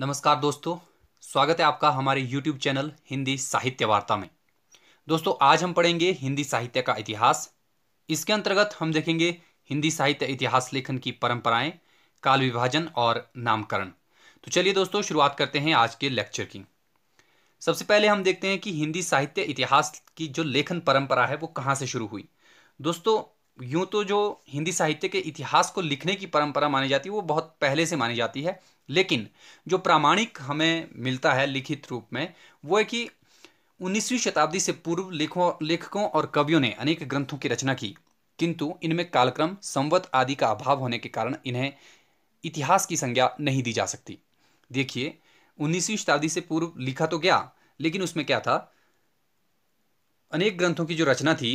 नमस्कार दोस्तों स्वागत है आपका हमारे YouTube चैनल हिंदी साहित्य वार्ता में दोस्तों आज हम पढ़ेंगे हिंदी साहित्य का इतिहास इसके अंतर्गत हम देखेंगे हिंदी साहित्य इतिहास लेखन की परंपराएं काल विभाजन और नामकरण तो चलिए दोस्तों शुरुआत करते हैं आज के लेक्चर की सबसे पहले हम देखते हैं कि हिंदी साहित्य इतिहास की जो लेखन परंपरा है वो कहाँ से शुरू हुई दोस्तों यूं तो जो हिंदी साहित्य के इतिहास को लिखने की परंपरा मानी जाती है वो बहुत पहले से मानी जाती है लेकिन जो प्रामाणिक हमें मिलता है लिखित रूप में वो है कि 19वीं शताब्दी से पूर्व लेखों लेखकों और कवियों ने अनेक ग्रंथों की रचना की किंतु इनमें कालक्रम संवत आदि का अभाव होने के कारण इन्हें इतिहास की संज्ञा नहीं दी जा सकती देखिए 19वीं शताब्दी से पूर्व लिखा तो गया लेकिन उसमें क्या था अनेक ग्रंथों की जो रचना थी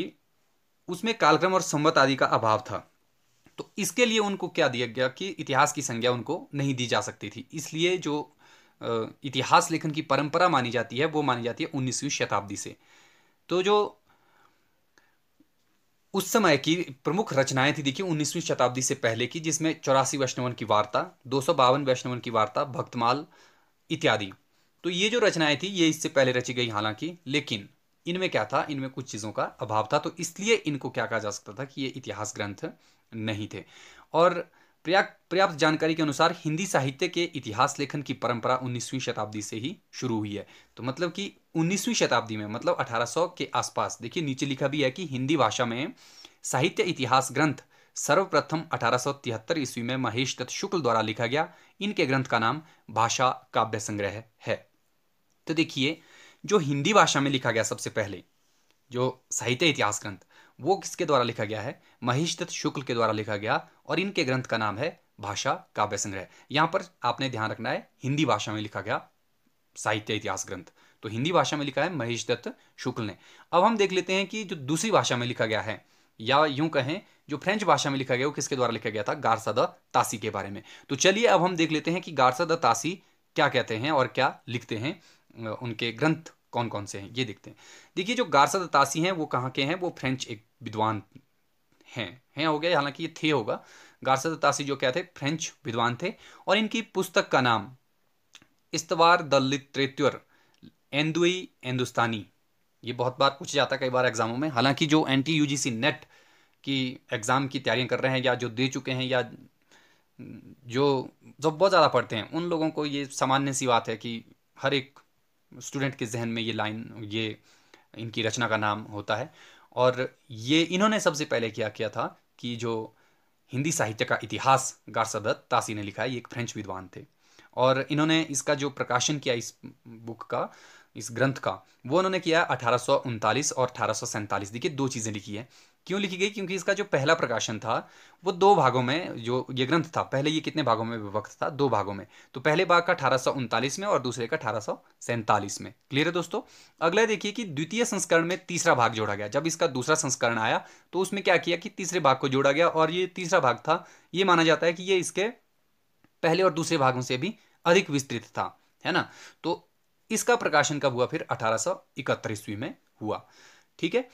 उसमें कालक्रम और संवत आदि का अभाव था तो इसके लिए उनको क्या दिया गया कि इतिहास की संज्ञा उनको नहीं दी जा सकती थी इसलिए जो इतिहास लेखन की परंपरा मानी जाती है वो मानी जाती है उन्नीसवीं शताब्दी से तो जो उस समय की प्रमुख रचनाएं थी देखिए उन्नीसवीं शताब्दी से पहले की जिसमें चौरासी वैष्णवन की वार्ता दो सौ बावन वैष्णवन की वार्ता भक्तमाल इत्यादि तो ये जो रचनाएं थी ये इससे पहले रची गई हालांकि लेकिन इनमें क्या था इनमें कुछ चीज़ों का अभाव था तो इसलिए इनको क्या कहा जा सकता था कि ये इतिहास ग्रंथ नहीं थे और पर्याप्त जानकारी के अनुसार हिंदी साहित्य के इतिहास लेखन की परंपरा 19वीं शताब्दी से ही शुरू हुई है तो मतलब कि 19वीं शताब्दी में मतलब 1800 के आसपास देखिए नीचे लिखा भी है कि हिंदी भाषा में साहित्य इतिहास ग्रंथ सर्वप्रथम 1873 ईस्वी में महेश दत्त शुक्ल द्वारा लिखा गया इनके ग्रंथ का नाम भाषा काव्य संग्रह है तो देखिए जो हिंदी भाषा में लिखा गया सबसे पहले जो साहित्य इतिहास ग्रंथ वो किसके द्वारा लिखा गया है महिष दत्त शुक्ल के द्वारा लिखा गया और इनके ग्रंथ का नाम है भाषा काव्य संग्रह यहां पर आपने ध्यान रखना है हिंदी भाषा में लिखा गया साहित्य इतिहास ग्रंथ तो हिंदी भाषा में लिखा है महेश दत्त शुक्ल ने अब हम देख लेते हैं कि जो दूसरी भाषा में लिखा गया है या यूं कहें जो फ्रेंच भाषा में लिखा गया वो किसके द्वारा लिखा गया था गारसा द तासी के बारे में तो चलिए अब हम देख लेते हैं कि गारसा द तासी क्या कहते हैं और क्या लिखते हैं उनके ग्रंथ कौन कौन से हैं ये देखते हैं देखिए जो गारसा दतासी हैं वो कहाँ के हैं वो फ्रेंच एक विद्वान हैं हैं हो गया हालांकि ये थे होगा गारसा दतासी जो क्या थे फ्रेंच विद्वान थे और इनकी पुस्तक का नाम इस्तवार द लिटरेत्यर एंदुई हिंदुस्तानी ये बहुत बार पूछा जाता है कई बार एग्जामों में हालांकि जो एन टी नेट की एग्ज़ाम की तैयारियां कर रहे हैं या जो दे चुके हैं या जो जो बहुत ज़्यादा पढ़ते हैं उन लोगों को ये सामान्य सी बात है कि हर एक स्टूडेंट के जहन में ये लाइन ये इनकी रचना का नाम होता है और ये इन्होंने सबसे पहले क्या किया था कि जो हिंदी साहित्य का इतिहास गारसदत तासी ने लिखा है ये एक फ्रेंच विद्वान थे और इन्होंने इसका जो प्रकाशन किया इस बुक का इस ग्रंथ का वो उन्होंने किया अठारह और अठारह देखिए दो चीज़ें लिखी हैं क्यों लिखी गई क्योंकि इसका जो पहला प्रकाशन था वो दो भागों में जो ये ग्रंथ था पहले ये कितने भागों में विभक्त था दो भागों में तो पहले भाग का अठारह में और दूसरे का अठारह में क्लियर है दोस्तों अगला देखिए कि द्वितीय संस्करण में तीसरा भाग जोड़ा गया जब इसका दूसरा संस्करण आया तो उसमें क्या किया कि तीसरे भाग को जोड़ा गया और ये तीसरा भाग था ये माना जाता है कि ये इसके पहले और दूसरे भागों से भी अधिक विस्तृत था है ना तो इसका प्रकाशन कब हुआ फिर अठारह ईस्वी में हुआ ठीक है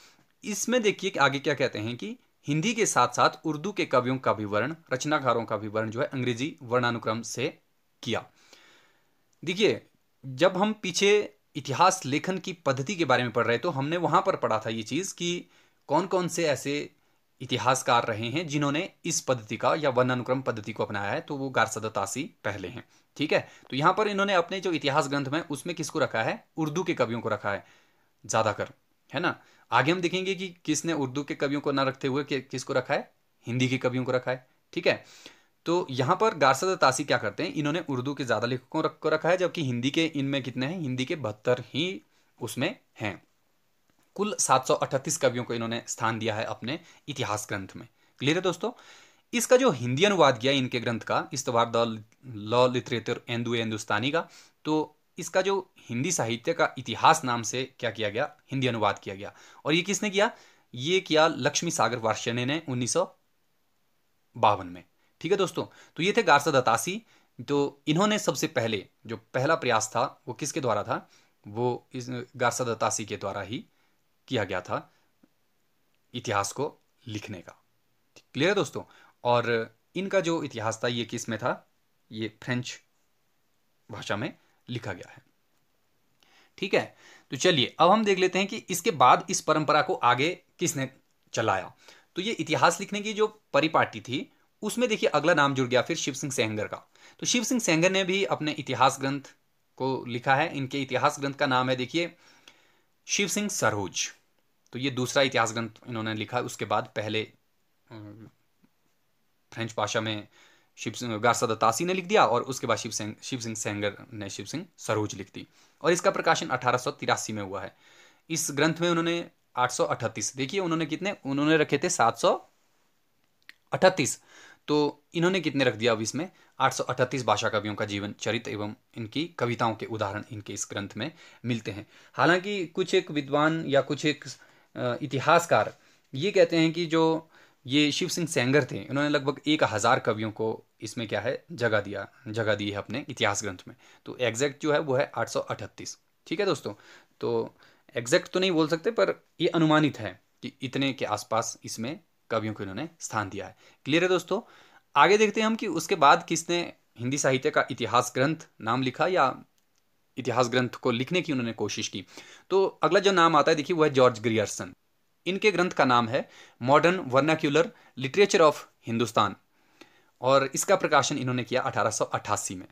इसमें देखिए कि आगे क्या कहते हैं कि हिंदी के साथ साथ उर्दू के कवियों का भी वर्ण रचनाकारों का भी वर्ण जो है अंग्रेजी वर्णानुक्रम से किया देखिए जब हम पीछे इतिहास लेखन की पद्धति के बारे में पढ़ रहे तो हमने वहां पर पढ़ा था ये चीज़ कि कौन कौन से ऐसे इतिहासकार रहे हैं जिन्होंने इस पद्धति का या वर्णानुक्रम पद्धति को अपनाया है तो वो गारसदतासी पहले हैं ठीक है तो यहां पर इन्होंने अपने जो इतिहास ग्रंथ में उसमें किसको रखा है उर्दू के कवियों को रखा है ज्यादाकर है ना आगे हम देखेंगे कि किसने उर्दू के कवियों को ना रखते हुए कि, किसको रखा है हिंदी के कवियों को रखा है ठीक है तो यहाँ पर गारसद तासी क्या करते हैं इन्होंने उर्दू के ज़्यादा लेखकों को रखा है जबकि हिंदी के इनमें कितने हैं हिंदी के बहत्तर ही उसमें हैं कुल सात कवियों को इन्होंने स्थान दिया है अपने इतिहास ग्रंथ में क्लियर है दोस्तों इसका जो हिंदी अनुवाद किया इनके ग्रंथ का इस्तवार द लॉ लिटरेचर एंदू हिंदुस्तानी का तो इसका जो हिंदी साहित्य का इतिहास नाम से क्या किया गया हिंदी अनुवाद किया गया और ये किसने किया ये किया लक्ष्मी सागर वार्षण ने उन्नीस बावन में ठीक है दोस्तों तो ये थे गारसा दतासी तो इन्होंने सबसे पहले जो पहला प्रयास था वो किसके द्वारा था वो इस गारसा दतासी के द्वारा ही किया गया था इतिहास को लिखने का क्लियर है दोस्तों और इनका जो इतिहास था ये किस में था ये फ्रेंच भाषा में लिखा गया है ठीक है तो चलिए अब हम देख लेते हैं कि इसके बाद इस परंपरा को आगे किसने चलाया तो ये इतिहास लिखने की जो परिपाटी थी उसमें देखिए अगला नाम जुड़ गया फिर शिव सिंह सेंगर का तो शिव सिंह सेंगर ने भी अपने इतिहास ग्रंथ को लिखा है इनके इतिहास ग्रंथ का नाम है देखिए शिव सिंह सरोज तो ये दूसरा इतिहास ग्रंथ इन्होंने लिखा उसके बाद पहले फ्रेंच भाषा में शिव गारसादा दत्तासी ने लिख दिया और उसके बाद शिव सिंह शिव सिंह सेंगर ने शिव सिंह सरोज लिख दी और इसका प्रकाशन अठारह में हुआ है इस ग्रंथ में उन्होंने आठ देखिए उन्होंने कितने उन्होंने रखे थे सात तो इन्होंने कितने रख दिया अब इसमें आठ भाषा कवियों का जीवन चरित एवं इनकी कविताओं के उदाहरण इनके इस ग्रंथ में मिलते हैं हालांकि कुछ एक विद्वान या कुछ एक इतिहासकार ये कहते हैं कि जो ये शिव सिंह सेंगर थे इन्होंने लगभग एक हज़ार कवियों को इसमें क्या है जगह दिया जगह दी है अपने इतिहास ग्रंथ में तो एग्जैक्ट जो है वो है आठ ठीक है दोस्तों तो एग्जैक्ट तो नहीं बोल सकते पर ये अनुमानित है कि इतने के आसपास इसमें कवियों को इन्होंने स्थान दिया है क्लियर है दोस्तों आगे देखते हैं हम कि उसके बाद किसने हिंदी साहित्य का इतिहास ग्रंथ नाम लिखा या इतिहास ग्रंथ को लिखने की उन्होंने कोशिश की तो अगला जो नाम आता है देखिए वो है जॉर्ज ग्रियर्सन इनके ग्रंथ का नाम है modern vernacular literature of Hindustan और इसका प्रकाशन इन्होंने किया अठारह में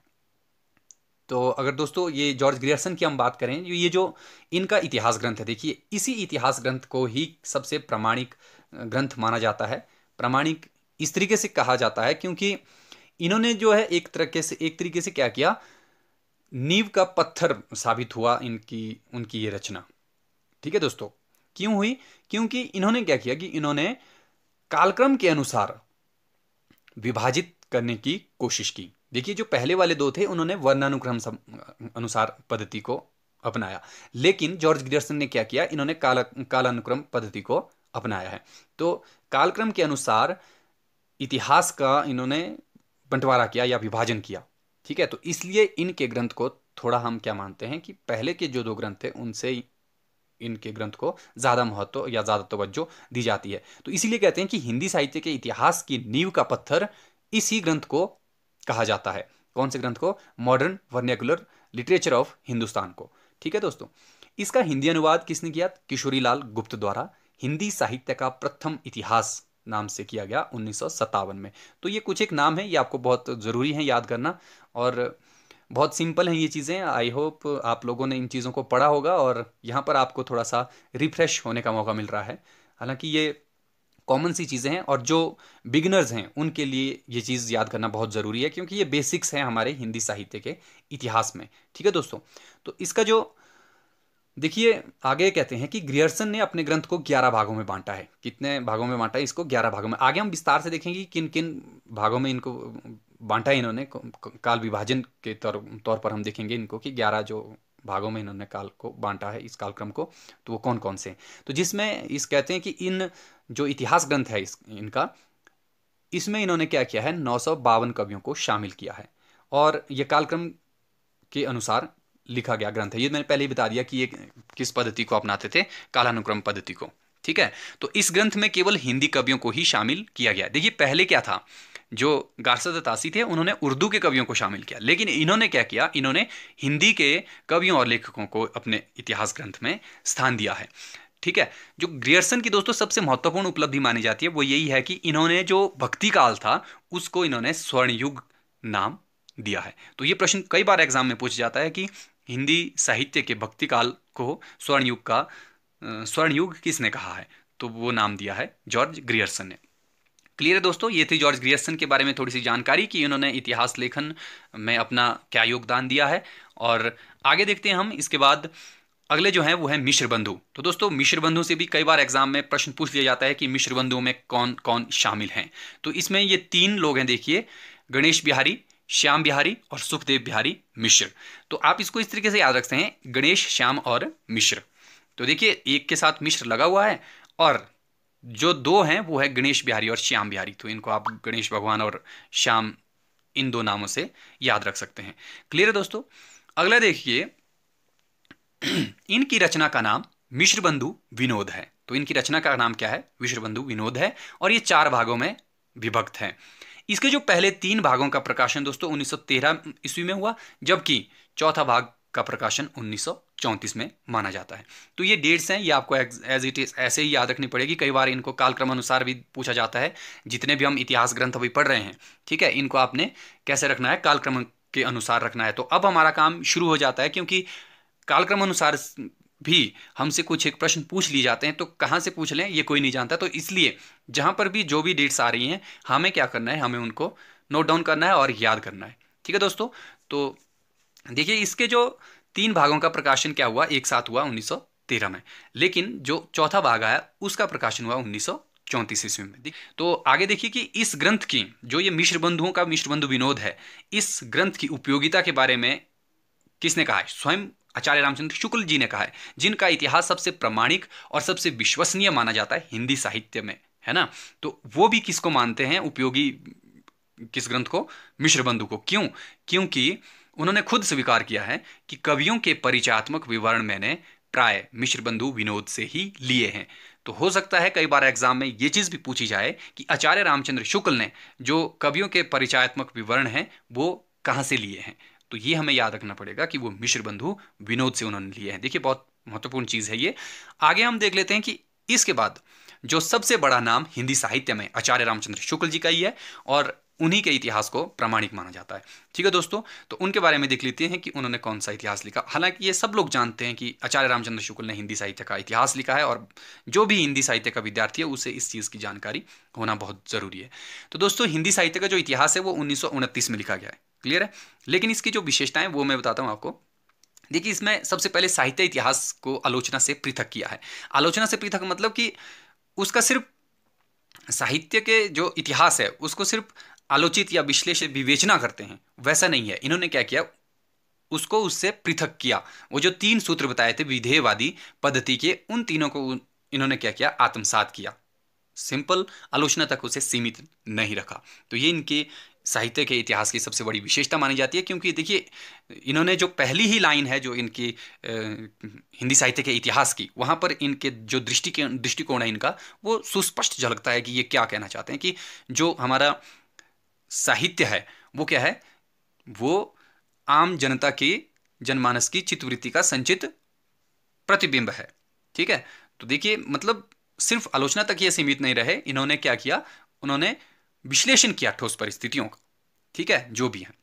तो अगर दोस्तों ये जॉर्ज ग्रियर्सन की हम बात करें ये जो इनका इतिहास ग्रंथ है देखिए इसी इतिहास ग्रंथ को ही सबसे प्रमाणिक ग्रंथ माना जाता है प्रमाणिक इस तरीके से कहा जाता है क्योंकि इन्होंने जो है एक तरीके से एक तरीके से क्या किया नींव का पत्थर साबित हुआ इनकी उनकी ये रचना ठीक है दोस्तों क्यों हुई क्योंकि इन्होंने क्या किया कि इन्होंने कालक्रम के अनुसार विभाजित करने की कोशिश की देखिए जो पहले वाले दो थे उन्होंने वर्णानुक्रम अनुसार पद्धति को अपनाया लेकिन जॉर्ज ग्रियर्सन ने क्या किया इन्होंने काल कालानुक्रम पद्धति को अपनाया है तो कालक्रम के अनुसार इतिहास का इन्होंने बंटवारा किया या विभाजन किया ठीक है तो इसलिए इनके ग्रंथ को थोड़ा हम क्या मानते हैं कि पहले के जो दो ग्रंथ थे उनसे इनके ग्रंथ को ज़्यादा महत्व या ज़्यादा तवज्जो दी जाती है तो इसीलिए कहते हैं कि हिंदी साहित्य के इतिहास की नींव का पत्थर इसी ग्रंथ को कहा जाता है कौन से ग्रंथ को modern vernacular literature of Hindustan को ठीक है दोस्तों इसका हिंदी अनुवाद किसने किया किशोरी लाल गुप्त द्वारा हिंदी साहित्य का प्रथम इतिहास नाम से किया गया उन्नीस में तो ये कुछ एक नाम है ये आपको बहुत ज़रूरी है याद करना और बहुत सिंपल हैं ये चीज़ें आई होप आप लोगों ने इन चीज़ों को पढ़ा होगा और यहाँ पर आपको थोड़ा सा रिफ्रेश होने का मौका मिल रहा है हालांकि ये कॉमन सी चीज़ें हैं और जो बिगनर्स हैं उनके लिए ये चीज़ याद करना बहुत ज़रूरी है क्योंकि ये बेसिक्स हैं हमारे हिंदी साहित्य के इतिहास में ठीक है दोस्तों तो इसका जो देखिए आगे कहते हैं कि ग्रियर्सन ने अपने ग्रंथ को ग्यारह भागों में बांटा है कितने भागों में बांटा है इसको ग्यारह भागों में आगे हम विस्तार से देखेंगे किन किन भागों में इनको बांटा इन्होंने काल विभाजन के तौर तौर पर हम देखेंगे इनको कि ग्यारह जो भागों में इन्होंने काल को बांटा है इस कालक्रम को तो वो कौन कौन से हैं तो जिसमें इस कहते हैं कि इन जो इतिहास ग्रंथ है इस इनका इसमें इन्होंने क्या किया है नौ कवियों को शामिल किया है और ये कालक्रम के अनुसार लिखा गया ग्रंथ है ये मैंने पहले ही बता दिया कि ये किस पद्धति को अपनाते थे कालानुक्रम पद्धति को ठीक है तो इस ग्रंथ में केवल हिंदी कवियों को ही शामिल किया गया देखिए पहले क्या था जो गारसद तासी थे उन्होंने उर्दू के कवियों को शामिल किया लेकिन इन्होंने क्या किया इन्होंने हिंदी के कवियों और लेखकों को अपने इतिहास ग्रंथ में स्थान दिया है ठीक है जो ग्रियर्सन की दोस्तों सबसे महत्वपूर्ण उपलब्धि मानी जाती है वो यही है कि इन्होंने जो भक्ति काल था उसको इन्होंने स्वर्णयुग नाम दिया है तो ये प्रश्न कई बार एग्जाम में पूछ जाता है कि हिंदी साहित्य के भक्ति काल को स्वर्णयुग का स्वर्णयुग किसने कहा है तो वो नाम दिया है जॉर्ज ग्रियर्सन ने क्लियर है दोस्तों ये थी जॉर्ज ग्रियसन के बारे में थोड़ी सी जानकारी कि इन्होंने इतिहास लेखन में अपना क्या योगदान दिया है और आगे देखते हैं हम इसके बाद अगले जो है वो है मिश्र बंधु तो दोस्तों मिश्र बंधु से भी कई बार एग्जाम में प्रश्न पूछ लिया जाता है कि मिश्र बंधुओं में कौन कौन शामिल हैं तो इसमें ये तीन लोग हैं देखिए गणेश बिहारी श्याम बिहारी और सुखदेव बिहारी मिश्र तो आप इसको इस तरीके से याद रखते हैं गणेश श्याम और मिश्र तो देखिए एक के साथ मिश्र लगा हुआ है और जो दो हैं वो है गणेश बिहारी और श्याम बिहारी तो इनको आप गणेश भगवान और श्याम इन दो नामों से याद रख सकते हैं क्लियर है दोस्तों अगला देखिए इनकी रचना का नाम मिश्र बंधु विनोद है तो इनकी रचना का नाम क्या है मिश्र बंधु विनोद है और ये चार भागों में विभक्त है इसके जो पहले तीन भागों का प्रकाशन दोस्तों 1913 ईस्वी में हुआ जबकि चौथा भाग का प्रकाशन 1934 में माना जाता है तो ये डेट्स हैं ये आपको एज इट इज ऐसे ही याद रखनी पड़ेगी कई बार इनको कालक्रम अनुसार भी पूछा जाता है जितने भी हम इतिहास ग्रंथ अभी पढ़ रहे हैं ठीक है इनको आपने कैसे रखना है कालक्रम के अनुसार रखना है तो अब हमारा काम शुरू हो जाता है क्योंकि कालक्रम अनुसार भी हमसे कुछ एक प्रश्न पूछ लिए जाते हैं तो कहाँ से पूछ लें ये कोई नहीं जानता तो इसलिए जहाँ पर भी जो भी डेट्स आ रही हैं हमें क्या करना है हमें उनको नोट डाउन करना है और याद करना है ठीक है दोस्तों तो देखिए इसके जो तीन भागों का प्रकाशन क्या हुआ एक साथ हुआ 1913 में लेकिन जो चौथा भाग आया उसका प्रकाशन हुआ उन्नीस चौंतीस ईस्वी में तो आगे देखिए कि इस ग्रंथ की जो ये मिश्र बंधुओं का मिश्र बंधु विनोद है इस ग्रंथ की उपयोगिता के बारे में किसने कहा है स्वयं आचार्य रामचंद्र शुक्ल जी ने कहा है जिनका इतिहास सबसे प्रमाणिक और सबसे विश्वसनीय माना जाता है हिंदी साहित्य में है ना तो वो भी किसको मानते हैं उपयोगी किस ग्रंथ को मिश्र बंधु को क्यों क्योंकि उन्होंने खुद स्वीकार किया है कि कवियों के परिचयात्मक विवरण मैंने प्राय मिश्र बंधु विनोद से ही लिए हैं तो हो सकता है कई बार एग्जाम में ये चीज़ भी पूछी जाए कि आचार्य रामचंद्र शुक्ल ने जो कवियों के परिचयात्मक विवरण हैं वो कहाँ से लिए हैं तो ये हमें याद रखना पड़ेगा कि वो मिश्र बंधु विनोद से उन्होंने लिए हैं देखिए बहुत महत्वपूर्ण चीज़ है ये आगे हम देख लेते हैं कि इसके बाद जो सबसे बड़ा नाम हिंदी साहित्य में आचार्य रामचंद्र शुक्ल जी का ही है और उन्हीं के इतिहास को प्रामाणिक माना जाता है ठीक है दोस्तों तो उनके बारे में देख लेते हैं कि उन्होंने कौन सा इतिहास लिखा हालांकि ये सब लोग जानते हैं कि आचार्य रामचंद्र शुक्ल ने हिंदी साहित्य का इतिहास लिखा है और जो भी हिंदी साहित्य का विद्यार्थी है उसे इस चीज़ की जानकारी होना बहुत ज़रूरी है तो दोस्तों हिंदी साहित्य का जो इतिहास है वो उन्नीस में लिखा गया है क्लियर है लेकिन इसकी जो विशेषताएं वो मैं बताता हूँ आपको देखिए इसमें सबसे पहले साहित्य इतिहास को आलोचना से पृथक किया है आलोचना से पृथक मतलब कि उसका सिर्फ साहित्य के जो इतिहास है उसको सिर्फ आलोचित या विश्लेष विवेचना करते हैं वैसा नहीं है इन्होंने क्या किया उसको उससे पृथक किया वो जो तीन सूत्र बताए थे विधेयवादी पद्धति के उन तीनों को इन्होंने क्या किया आत्मसात किया सिंपल आलोचना तक उसे सीमित नहीं रखा तो ये इनके साहित्य के इतिहास की सबसे बड़ी विशेषता मानी जाती है क्योंकि देखिए इन्होंने जो पहली ही लाइन है जो इनकी हिंदी साहित्य के इतिहास की वहाँ पर इनके जो दृष्टि दृष्टिकोण है इनका वो सुस्पष्ट झलकता है कि ये क्या कहना चाहते हैं कि जो हमारा साहित्य है वो क्या है वो आम जनता की जनमानस की चित्तवृत्ति का संचित प्रतिबिंब है ठीक है तो देखिए मतलब सिर्फ आलोचना तक ये सीमित नहीं रहे इन्होंने क्या किया उन्होंने विश्लेषण किया ठोस परिस्थितियों का ठीक है जो भी है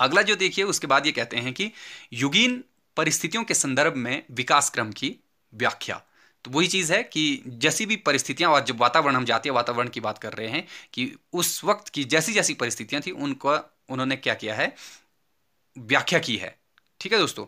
अगला जो देखिए उसके बाद ये कहते हैं कि युगीन परिस्थितियों के संदर्भ में विकास क्रम की व्याख्या तो वही चीज़ है कि जैसी भी परिस्थितियाँ और जब वातावरण हम जातीय वातावरण की बात कर रहे हैं कि उस वक्त की जैसी जैसी परिस्थितियाँ थी उनको उन्होंने क्या किया है व्याख्या की है ठीक है दोस्तों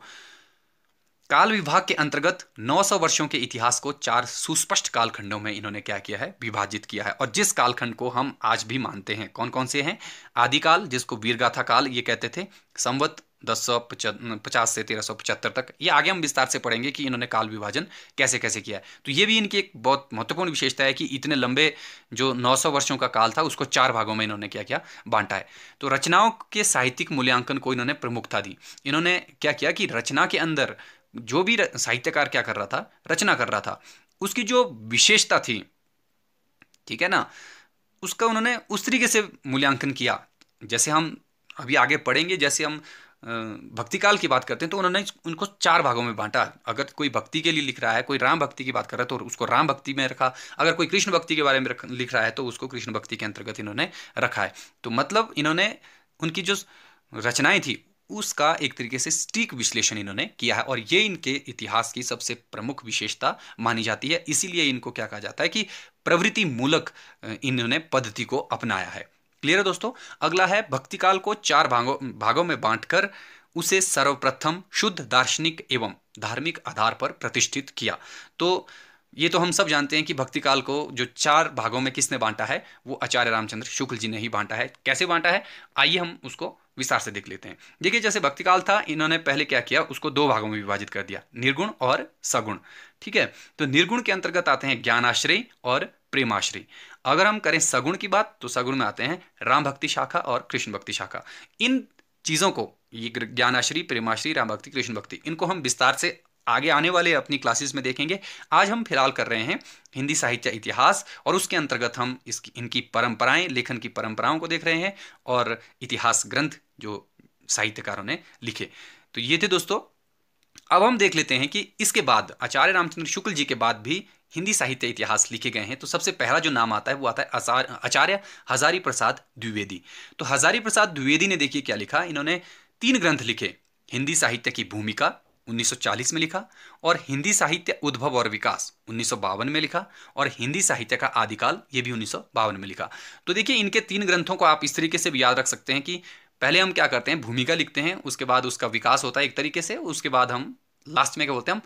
काल विभाग के अंतर्गत 900 वर्षों के इतिहास को चार सुस्पष्ट कालखंडों में इन्होंने क्या किया है विभाजित किया है और जिस कालखंड को हम आज भी मानते हैं कौन कौन से हैं आदिकाल जिसको वीरगाथा काल ये कहते थे संवत दस सौ पचास से तेरह सौ पचहत्तर तक ये आगे हम विस्तार से पढ़ेंगे कि इन्होंने काल विभाजन कैसे कैसे किया है तो ये भी इनकी एक बहुत महत्वपूर्ण विशेषता है कि इतने लंबे जो नौ सौ वर्षों का काल था उसको चार भागों में इन्होंने क्या क्या बांटा है तो रचनाओं के साहित्यिक मूल्यांकन को इन्होंने प्रमुखता दी इन्होंने क्या किया कि रचना के अंदर जो भी साहित्यकार क्या कर रहा था रचना कर रहा था उसकी जो विशेषता थी ठीक है ना उसका उन्होंने उस तरीके से मूल्यांकन किया जैसे हम अभी आगे पढ़ेंगे जैसे हम भक्ति काल की बात करते हैं तो उन्होंने उनको चार भागों में बांटा अगर कोई भक्ति के लिए लिख रहा है कोई राम भक्ति की बात कर रहा है तो उसको राम भक्ति में रखा अगर कोई कृष्ण भक्ति के बारे में लिख रहा है तो उसको कृष्ण भक्ति के अंतर्गत इन्होंने रखा है तो मतलब इन्होंने उनकी जो रचनाएं थी उसका एक तरीके से स्टीक विश्लेषण इन्होंने किया है और ये इनके इतिहास की सबसे प्रमुख विशेषता मानी जाती है इसीलिए इनको क्या कहा जाता है कि प्रवृत्ति मूलक इन्होंने पद्धति को अपनाया है क्लियर है दोस्तों अगला है भक्ति काल को चार भागों भागों में बांटकर उसे सर्वप्रथम शुद्ध दार्शनिक एवं धार्मिक आधार पर प्रतिष्ठित किया तो ये तो हम सब जानते हैं कि भक्तिकाल को जो चार भागों में किसने बांटा है वो आचार्य रामचंद्र शुक्ल जी ने ही बांटा है कैसे बांटा है आइए हम उसको विस्तार से देख लेते हैं देखिए जैसे भक्ति काल था इन्होंने पहले क्या किया उसको दो भागों में विभाजित कर दिया निर्गुण और सगुण ठीक है तो निर्गुण के अंतर्गत आते हैं ज्ञानाश्रय और प्रेमाश्री अगर हम करें सगुण की बात तो सगुण में आते हैं राम भक्ति शाखा और कृष्ण भक्ति शाखा इन चीज़ों को ये ज्ञानाश्री प्रेमाश्री राम भक्ति कृष्ण भक्ति इनको हम विस्तार से आगे आने वाले अपनी क्लासेस में देखेंगे आज हम फिलहाल कर रहे हैं हिंदी साहित्य इतिहास और उसके अंतर्गत हम इसकी इनकी परंपराएं लेखन की परंपराओं को देख रहे हैं और इतिहास ग्रंथ जो साहित्यकारों ने लिखे तो ये थे दोस्तों अब हम देख लेते हैं कि इसके बाद आचार्य रामचंद्र शुक्ल जी के बाद भी हिंदी साहित्य इतिहास लिखे गए हैं तो सबसे पहला जो नाम आता है वो आता है आचार्य हजारी प्रसाद द्विवेदी तो हजारी प्रसाद द्विवेदी ने देखिए क्या लिखा इन्होंने तीन ग्रंथ लिखे हिंदी साहित्य की भूमिका 1940 में लिखा और हिंदी साहित्य उद्भव और विकास उन्नीस में लिखा और हिंदी साहित्य का आदिकाल ये भी उन्नीस में लिखा तो देखिए इनके तीन ग्रंथों को आप इस तरीके से भी याद रख सकते हैं कि पहले हम क्या करते हैं भूमिका लिखते हैं उसके बाद उसका विकास होता है एक तरीके से उसके बाद हम लास्ट में क्या बोलते हैं हम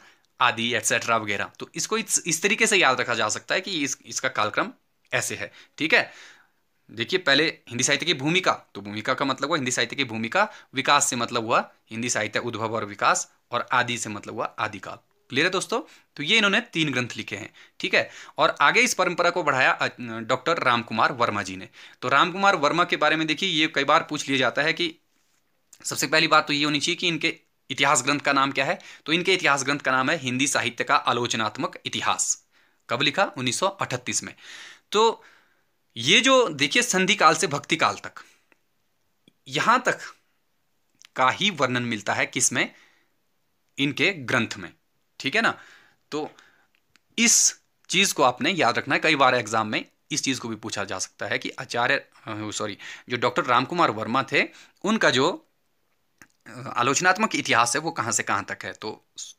आदि एटसेट्रा वगैरह तो इसको इस, इस तरीके से याद रखा जा सकता है कि इस, इसका कालक्रम ऐसे है ठीक है देखिए पहले हिंदी साहित्य की भूमिका तो भूमिका का मतलब हुआ हिंदी साहित्य की भूमिका विकास से मतलब हुआ हिंदी साहित्य उद्भव और विकास और आदि से मतलब हुआ आदिकाल क्लियर है दोस्तों तो ये इन्होंने तीन ग्रंथ लिखे हैं ठीक है और आगे इस परंपरा को बढ़ाया डॉक्टर रामकुमार वर्मा जी ने तो रामकुमार वर्मा के बारे में देखिए ये कई बार पूछ लिया जाता है कि सबसे पहली बात तो ये होनी चाहिए कि इनके इतिहास ग्रंथ का नाम क्या है तो इनके इतिहास ग्रंथ का नाम है हिंदी साहित्य का आलोचनात्मक इतिहास कब लिखा उन्नीस में तो ये जो देखिए संधि काल से भक्ति काल तक यहां तक का ही वर्णन मिलता है किसमें इनके ग्रंथ में ठीक है ना तो इस चीज़ को आपने याद रखना है कई बार एग्जाम में इस चीज़ को भी पूछा जा सकता है कि आचार्य सॉरी जो डॉक्टर रामकुमार वर्मा थे उनका जो आलोचनात्मक इतिहास है वो कहाँ से कहाँ तक है तो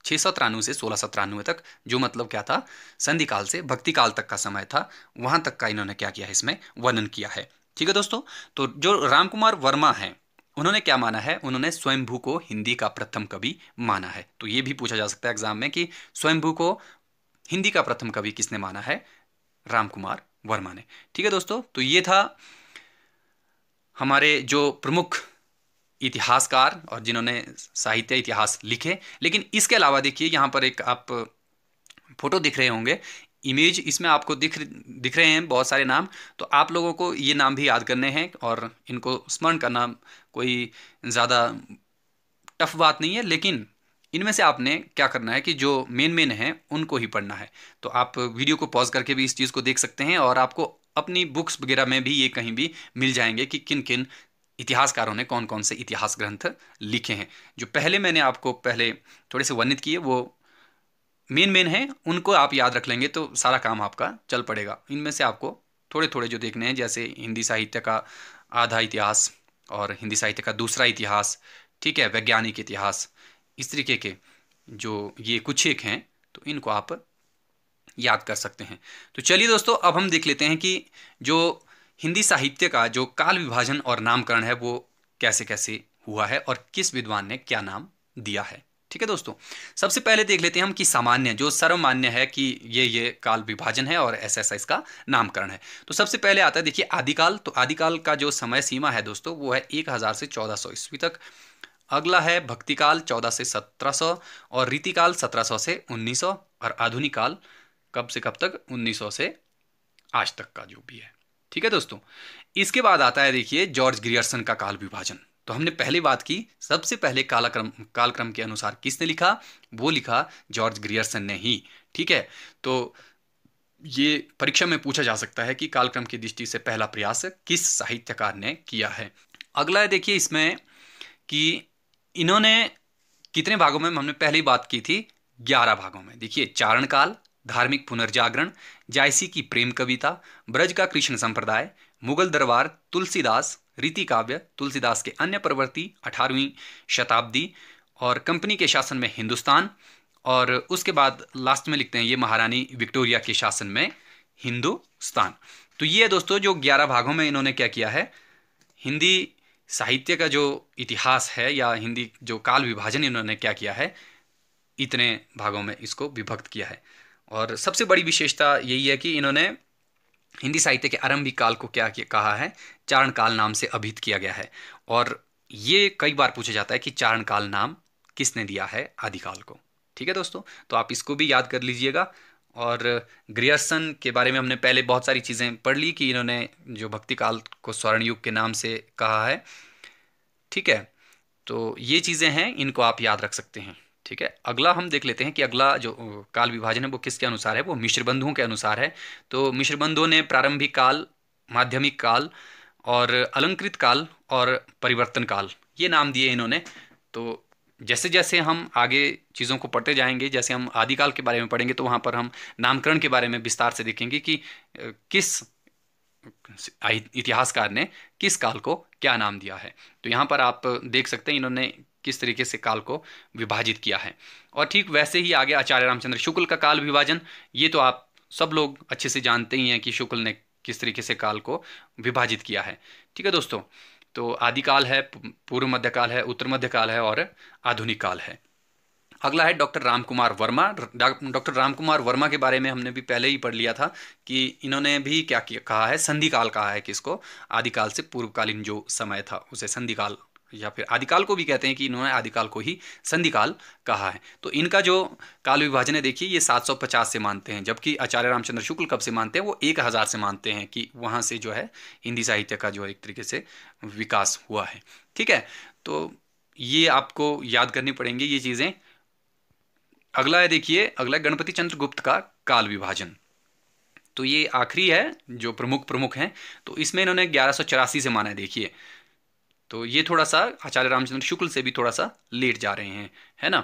छह सौ तिरानवे से सोलह सौ तिरानवे तक जो मतलब क्या था संधि काल से भक्ति काल तक का समय था वहां तक का इन्होंने क्या किया है इसमें वर्णन किया है ठीक है दोस्तों तो जो रामकुमार वर्मा हैं उन्होंने क्या माना है उन्होंने स्वयंभू को हिंदी का प्रथम कवि माना है तो ये भी पूछा जा सकता है एग्जाम में कि स्वयंभू को हिंदी का प्रथम कवि किसने माना है राम वर्मा ने ठीक है दोस्तों तो ये था हमारे जो प्रमुख इतिहासकार और जिन्होंने साहित्य इतिहास लिखे लेकिन इसके अलावा देखिए यहाँ पर एक आप फोटो दिख रहे होंगे इमेज इसमें आपको दिख दिख रहे हैं बहुत सारे नाम तो आप लोगों को ये नाम भी याद करने हैं और इनको स्मरण करना कोई ज़्यादा टफ बात नहीं है लेकिन इनमें से आपने क्या करना है कि जो मेन मेन हैं उनको ही पढ़ना है तो आप वीडियो को पॉज करके भी इस चीज़ को देख सकते हैं और आपको अपनी बुक्स वगैरह में भी ये कहीं भी मिल जाएंगे कि किन किन इतिहासकारों ने कौन कौन से इतिहास ग्रंथ लिखे हैं जो पहले मैंने आपको पहले थोड़े से वर्णित किए वो मेन मेन हैं उनको आप याद रख लेंगे तो सारा काम आपका चल पड़ेगा इनमें से आपको थोड़े थोड़े जो देखने हैं जैसे हिंदी साहित्य का आधा इतिहास और हिंदी साहित्य का दूसरा इतिहास ठीक है वैज्ञानिक इतिहास इस तरीके के जो ये कुछ एक हैं तो इनको आप याद कर सकते हैं तो चलिए दोस्तों अब हम देख लेते हैं कि जो हिंदी साहित्य का जो काल विभाजन और नामकरण है वो कैसे कैसे हुआ है और किस विद्वान ने क्या नाम दिया है ठीक है दोस्तों सबसे पहले देख लेते हैं हम कि सामान्य जो सर्वमान्य है कि ये ये काल विभाजन है और ऐसा ऐसा इसका नामकरण है तो सबसे पहले आता है देखिए आदिकाल तो आदिकाल का जो समय सीमा है दोस्तों वो है एक हज़ार से चौदह सौ ईस्वी तक अगला है भक्तिकाल चौदह से सत्रह सौ और रीतिकाल सत्रह सौ से उन्नीस सौ और आधुनिक काल कब से कब तक उन्नीस सौ से आज तक का जो भी है ठीक है दोस्तों इसके बाद आता है देखिए जॉर्ज ग्रियर्सन का काल विभाजन तो हमने पहले बात की सबसे पहले कालाक्रम कालक्रम के अनुसार किसने लिखा वो लिखा जॉर्ज ग्रियर्सन ने ही ठीक है तो ये परीक्षा में पूछा जा सकता है कि कालक्रम की दृष्टि से पहला प्रयास किस साहित्यकार ने किया है अगला है देखिए इसमें कि इन्होंने कितने भागों में हमने पहली बात की थी ग्यारह भागों में देखिए चारण काल धार्मिक पुनर्जागरण जायसी की प्रेम कविता ब्रज का कृष्ण संप्रदाय मुगल दरबार तुलसीदास रीति काव्य तुलसीदास के अन्य प्रवृत्ति अठारहवीं शताब्दी और कंपनी के शासन में हिंदुस्तान और उसके बाद लास्ट में लिखते हैं ये महारानी विक्टोरिया के शासन में हिंदुस्तान तो ये दोस्तों जो ग्यारह भागों में इन्होंने क्या किया है हिंदी साहित्य का जो इतिहास है या हिंदी जो काल विभाजन इन्होंने क्या किया है इतने भागों में इसको विभक्त किया है और सबसे बड़ी विशेषता यही है कि इन्होंने हिंदी साहित्य के आरंभिक काल को क्या कहा है चारण काल नाम से अभिहित किया गया है और ये कई बार पूछा जाता है कि चारण काल नाम किसने दिया है आदिकाल को ठीक है दोस्तों तो आप इसको भी याद कर लीजिएगा और ग्रियर्सन के बारे में हमने पहले बहुत सारी चीज़ें पढ़ ली कि इन्होंने जो भक्ति काल को स्वर्ण युग के नाम से कहा है ठीक है तो ये चीज़ें हैं इनको आप याद रख सकते हैं ठीक है अगला हम देख लेते हैं कि अगला जो काल विभाजन है वो किसके अनुसार है वो मिश्र बंधुओं के अनुसार है तो मिश्र बंधुओं ने प्रारंभिक काल माध्यमिक काल और अलंकृत काल और परिवर्तन काल ये नाम दिए इन्होंने तो जैसे जैसे हम आगे चीज़ों को पढ़ते जाएंगे जैसे हम आदिकाल के बारे में पढ़ेंगे तो वहाँ पर हम नामकरण के बारे में विस्तार से देखेंगे कि किस इतिहासकार ने किस काल को क्या नाम दिया है तो यहाँ पर आप देख सकते हैं इन्होंने किस तरीके से काल को विभाजित किया है और ठीक वैसे ही आगे आचार्य रामचंद्र शुक्ल का काल विभाजन ये तो आप सब लोग अच्छे से जानते ही हैं कि शुक्ल ने किस तरीके से काल को विभाजित किया है ठीक है दोस्तों तो आदिकाल है पूर्व मध्यकाल है उत्तर मध्यकाल है और आधुनिक काल है अगला है डॉक्टर रामकुमार वर्मा डॉक्टर रामकुमार वर्मा के बारे में हमने भी पहले ही पढ़ लिया था कि इन्होंने भी क्या कहा है संधिकाल कहा है किसको आदिकाल से पूर्वकालीन जो समय था उसे संधिकाल या फिर आदिकाल को भी कहते हैं कि इन्होंने आदिकाल को ही संधिकाल कहा है तो इनका जो काल विभाजन है देखिए ये 750 से मानते हैं जबकि आचार्य रामचंद्र शुक्ल कब से मानते हैं वो 1000 से मानते हैं कि वहाँ से जो है हिंदी साहित्य का जो है एक तरीके से विकास हुआ है ठीक है तो ये आपको याद करनी पड़ेंगी ये चीज़ें अगला है देखिए अगला गणपति चंद्र गुप्त का काल विभाजन तो ये आखिरी है जो प्रमुख प्रमुख हैं तो इसमें इन्होंने ग्यारह से माना है देखिए तो ये थोड़ा सा आचार्य रामचंद्र शुक्ल से भी थोड़ा सा लेट जा रहे हैं है ना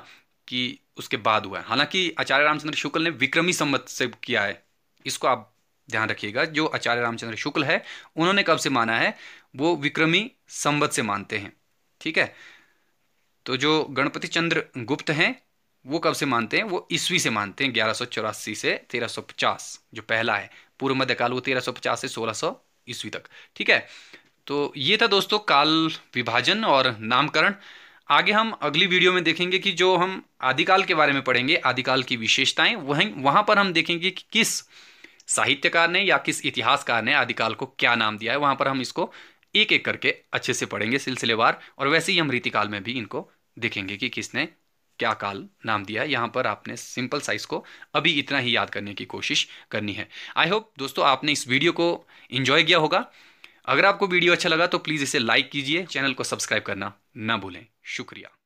कि उसके बाद हुआ है हालांकि आचार्य रामचंद्र शुक्ल ने विक्रमी संवत से किया है इसको आप ध्यान रखिएगा जो आचार्य रामचंद्र शुक्ल है उन्होंने कब से माना है वो विक्रमी संवत से मानते हैं ठीक है तो जो गणपति चंद्र गुप्त हैं वो कब से मानते हैं वो ईस्वी से मानते हैं ग्यारह से पचास जो पहला है पूर्व मध्यकाल वो पचास से सौ ईस्वी तक ठीक है तो ये था दोस्तों काल विभाजन और नामकरण आगे हम अगली वीडियो में देखेंगे कि जो हम आदिकाल के बारे में पढ़ेंगे आदिकाल की विशेषताएं वहीं वहां पर हम देखेंगे कि किस साहित्यकार ने या किस इतिहासकार ने आदिकाल को क्या नाम दिया है वहां पर हम इसको एक एक करके अच्छे से पढ़ेंगे सिलसिलेवार और वैसे ही हम रीतिकाल में भी इनको देखेंगे कि किसने क्या काल नाम दिया है यहाँ पर आपने सिंपल साइज को अभी इतना ही याद करने की कोशिश करनी है आई होप दोस्तों आपने इस वीडियो को इन्जॉय किया होगा अगर आपको वीडियो अच्छा लगा तो प्लीज़ इसे लाइक कीजिए चैनल को सब्सक्राइब करना ना भूलें शुक्रिया